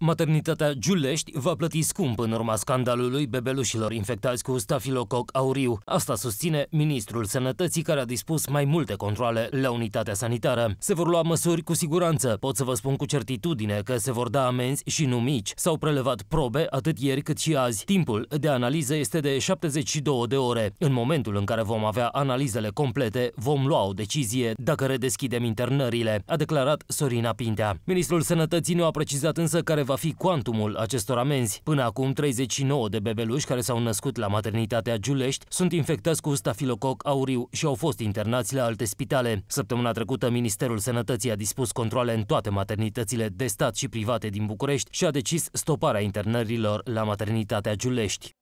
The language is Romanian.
Maternitatea Giulești va plăti scump în urma scandalului bebelușilor infectați cu stafilococ auriu. Asta susține ministrul sănătății care a dispus mai multe controle la unitatea sanitară. Se vor lua măsuri cu siguranță. Pot să vă spun cu certitudine că se vor da amenzi și nu mici. S-au prelevat probe atât ieri cât și azi. Timpul de analiză este de 72 de ore. În momentul în care vom avea analizele complete, vom lua o decizie dacă redeschidem internările, a declarat Sorina Pintea. Ministrul Sănătății nu a precizat însă care va fi cuantumul acestor amenzi. Până acum, 39 de bebeluși care s-au născut la maternitatea Giulești sunt infectați cu stafilococ auriu și au fost internați la alte spitale. Săptămâna trecută, Ministerul Sănătății a dispus controle în toate maternitățile de stat și private din București și a decis stoparea internărilor la maternitatea Giulești.